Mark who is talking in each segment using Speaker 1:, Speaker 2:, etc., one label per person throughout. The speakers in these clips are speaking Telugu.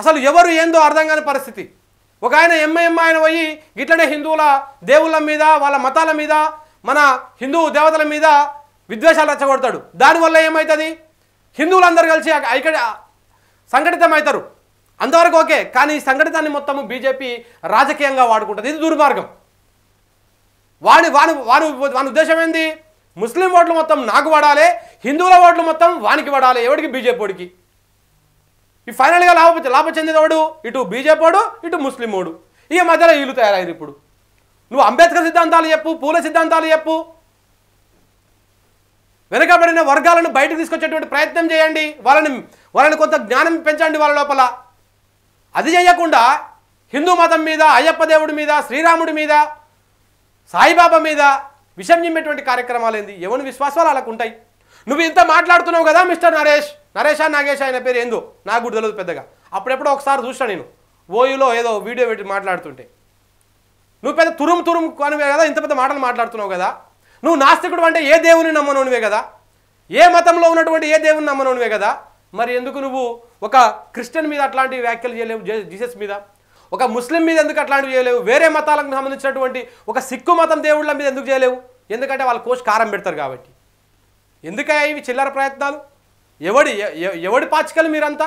Speaker 1: అసలు ఎవరు ఏందో అర్థం కాని పరిస్థితి ఒక ఆయన ఎమ్మెఎం ఆయన పోయి ఇట్లనే హిందువుల దేవుళ్ళ మీద వాళ్ళ మతాల మీద మన హిందూ దేవతల మీద విద్వేషాలు రచ్చగొడతాడు దానివల్ల ఏమవుతుంది హిందువులందరూ కలిసి ఇక్కడ సంఘటితమవుతారు అంతవరకు ఓకే కానీ ఈ సంఘటితాన్ని మొత్తము బీజేపీ రాజకీయంగా వాడుకుంటుంది ఇది దుర్మార్గం వాడి వాని వాడు వాని ఉద్దేశం ఏంది ముస్లిం ఓట్లు మొత్తం నాకు పడాలి హిందువుల ఓట్లు మొత్తం వానికి పడాలి ఎవడికి బీజేపీ ఓడికి ఈ ఫైనల్గా లాభ లాభ చెందినవాడు ఇటు వాడు ఇటు వాడు ఈ మధ్యలో వీళ్ళు తయారైంది ఇప్పుడు నువ్వు అంబేద్కర్ సిద్ధాంతాలు చెప్పు పూల సిద్ధాంతాలు చెప్పు వెనకబడిన వర్గాలను బయటకు తీసుకొచ్చేటువంటి ప్రయత్నం చేయండి వాళ్ళని వాళ్ళని కొంత జ్ఞానం పెంచండి వాళ్ళ లోపల అది చేయకుండా హిందూ మతం మీద అయ్యప్ప దేవుడి మీద శ్రీరాముడి మీద సాయిబాబా మీద విషం నిమ్మేటువంటి కార్యక్రమాలు ఏంది ఎవరి విశ్వాసాలు వాళ్ళకు ఉంటాయి నువ్వు ఇంత మాట్లాడుతున్నావు కదా మిస్టర్ నరేష్ నరేషా నాగేష్ ఆయన పేరు ఏందో నాకు కూడా తెలియదు పెద్దగా అప్పుడెప్పుడో ఒకసారి చూసాను నేను ఓయూలో ఏదో వీడియో పెట్టి మాట్లాడుతుంటే నువ్వు పెద్ద తురుము తురుము అనువే కదా ఇంత పెద్ద మాటలు మాట్లాడుతున్నావు కదా నువ్వు నాస్తికుడు అంటే ఏ దేవుని నమ్మనువే కదా ఏ మతంలో ఉన్నటువంటి ఏ దేవుని నమ్మనువే కదా మరి ఎందుకు నువ్వు ఒక క్రిస్టియన్ మీద అట్లాంటి వ్యాఖ్యలు చేయలేవు జీసస్ మీద ఒక ముస్లిం మీద ఎందుకు అట్లాంటివి చేయలేవు వేరే మతాలకు సంబంధించినటువంటి ఒక సిక్కు మతం దేవుళ్ళ మీద ఎందుకు చేయలేవు ఎందుకంటే వాళ్ళు కోసి కారం పెడతారు కాబట్టి ఎందుకయ్యా ఇవి చిల్లర ప్రయత్నాలు ఎవడి ఎవడి పాచికలు మీరంతా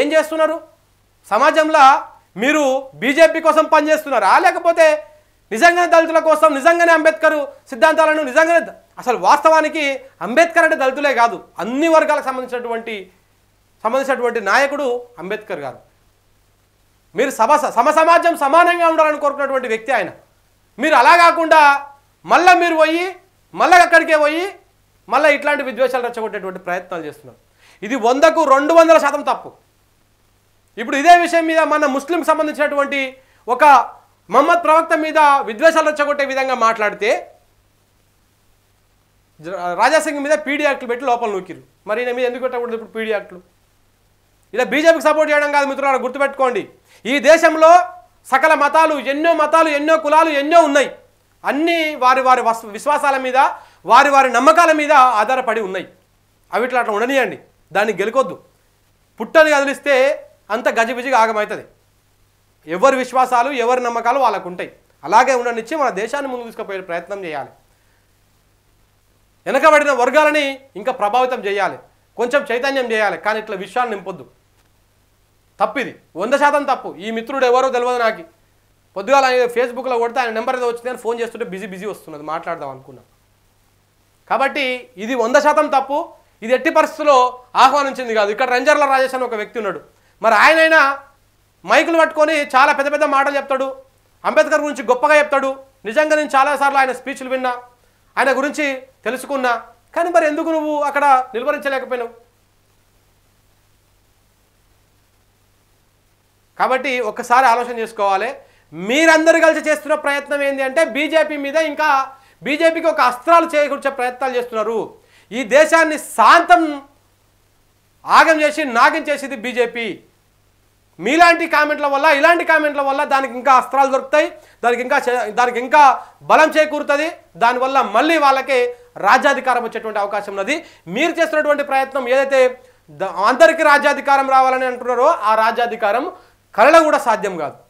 Speaker 1: ఏం చేస్తున్నారు సమాజంలో మీరు బీజేపీ కోసం ఆ లేకపోతే నిజంగానే దళితుల కోసం నిజంగానే అంబేద్కర్ సిద్ధాంతాలను నిజంగానే అసలు వాస్తవానికి అంబేద్కర్ అంటే దళితులే కాదు అన్ని వర్గాలకు సంబంధించినటువంటి సంబంధించినటువంటి నాయకుడు అంబేద్కర్ గారు మీరు సభ సమ సమాజం సమానంగా ఉండాలని కోరుకున్నటువంటి వ్యక్తి ఆయన మీరు అలా కాకుండా మళ్ళీ మీరు పోయి మళ్ళీ అక్కడికే పోయి మళ్ళీ ఇట్లాంటి విద్వేషాలు రెచ్చగొట్టేటువంటి ప్రయత్నాలు చేస్తున్నారు ఇది వందకు రెండు వందల శాతం తప్పు ఇప్పుడు ఇదే విషయం మీద మన ముస్లింకి సంబంధించినటువంటి ఒక మహమ్మద్ ప్రవక్త మీద విద్వేషాలు రెచ్చగొట్టే విధంగా మాట్లాడితే రాజాసింగ్ మీద పీడీ యాక్ట్లు పెట్టి లోపల నూకిరు మరి ఈయన మీద ఎందుకు పెట్టకూడదు ఇప్పుడు పీడీ యాక్ట్లు ఇలా బీజేపీకి సపోర్ట్ చేయడం కాదు మిత్రులు గుర్తుపెట్టుకోండి ఈ దేశంలో సకల మతాలు ఎన్నో మతాలు ఎన్నో కులాలు ఎన్నో ఉన్నాయి అన్నీ వారి వారి విశ్వాసాల మీద వారి వారి నమ్మకాల మీద ఆధారపడి ఉన్నాయి అవి ఇట్లా అట్లా ఉండనియండి దాన్ని గెలుకొద్దు పుట్టని కదిలిస్తే అంత గజిబిజిగా ఆగమవుతుంది ఎవరి విశ్వాసాలు ఎవరి నమ్మకాలు వాళ్ళకు ఉంటాయి అలాగే ఉండనిచ్చి మన దేశాన్ని ముందు తీసుకుపోయే ప్రయత్నం చేయాలి వెనకబడిన వర్గాలని ఇంకా ప్రభావితం చేయాలి కొంచెం చైతన్యం చేయాలి కానీ ఇట్లా విషయాలు నింపొద్దు తప్పిది వంద శాతం తప్పు ఈ మిత్రుడు ఎవరో తెలియదు నాకు పొద్దుగాల ఫేస్బుక్లో కొడితే ఆయన నెంబర్ ఏదో వచ్చింది అని ఫోన్ చేస్తుంటే బిజీ బిజీ వస్తున్నది మాట్లాడదాం అనుకున్నాను కాబట్టి ఇది వంద శాతం తప్పు ఇది ఎట్టి పరిస్థితుల్లో ఆహ్వానించింది కాదు ఇక్కడ రంజర్ల రాజేష్ అని ఒక వ్యక్తి ఉన్నాడు మరి ఆయనైనా మైకులు పట్టుకొని చాలా పెద్ద పెద్ద మాటలు చెప్తాడు అంబేద్కర్ గురించి గొప్పగా చెప్తాడు నిజంగా నేను చాలాసార్లు ఆయన స్పీచ్లు విన్నా ఆయన గురించి తెలుసుకున్నా కానీ మరి ఎందుకు నువ్వు అక్కడ నిలువరించలేకపోయినావు కాబట్టి ఒక్కసారి ఆలోచన చేసుకోవాలి మీరందరూ కలిసి చేస్తున్న ప్రయత్నం ఏంటి అంటే బీజేపీ మీద ఇంకా బీజేపీకి ఒక అస్త్రాలు చేకూర్చే ప్రయత్నాలు చేస్తున్నారు ఈ దేశాన్ని శాంతం ఆగం చేసి నాగం చేసేది బీజేపీ మీలాంటి కామెంట్ల వల్ల ఇలాంటి కామెంట్ల వల్ల దానికి ఇంకా అస్త్రాలు దొరుకుతాయి దానికి ఇంకా దానికి ఇంకా బలం చేకూరుతుంది దానివల్ల మళ్ళీ వాళ్ళకి రాజ్యాధికారం వచ్చేటువంటి అవకాశం ఉన్నది మీరు చేస్తున్నటువంటి ప్రయత్నం ఏదైతే అందరికీ రాజ్యాధికారం రావాలని అంటున్నారో ఆ రాజ్యాధికారం కళలో కూడా సాధ్యం కాదు